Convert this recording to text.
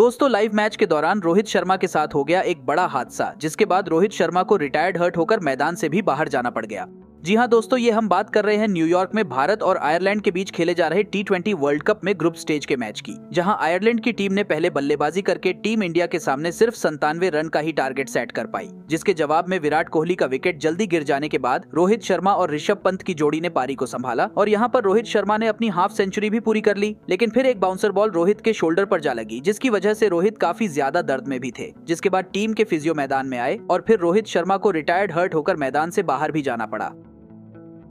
दोस्तों live match के दौरान रोहित शर्मा के साथ हो गया एक बड़ा हादसा जिसके बाद रोहित शर्मा को रिटायर्ड हर्ट होकर मैदान से भी बाहर जाना पड़ गया जी हाँ दोस्तों ये हम बात कर रहे हैं न्यूयॉर्क में भारत और आयरलैंड के बीच खेले जा रहे टी ट्वेंटी वर्ल्ड कप में ग्रुप स्टेज के मैच की जहां आयरलैंड की टीम ने पहले बल्लेबाजी करके टीम इंडिया के सामने सिर्फ संतानवे रन का ही टारगेट सेट कर पाई जिसके जवाब में विराट कोहली का विकेट जल्दी गिर जाने के बाद रोहित शर्मा और ऋषभ पंत की जोड़ी ने पारी को संभाला और यहाँ पर रोहित शर्मा ने अपनी हाफ सेंचुरी भी पूरी कर ली लेकिन फिर एक बाउंसर बॉल रोहित के शोल्डर पर जा लगी जिसकी वजह से रोहित काफी ज्यादा दर्द में भी थे जिसके बाद टीम के फिजियो मैदान में आए और फिर रोहित शर्मा को रिटायर्ड हर्ट होकर मैदान से बाहर भी जाना पड़ा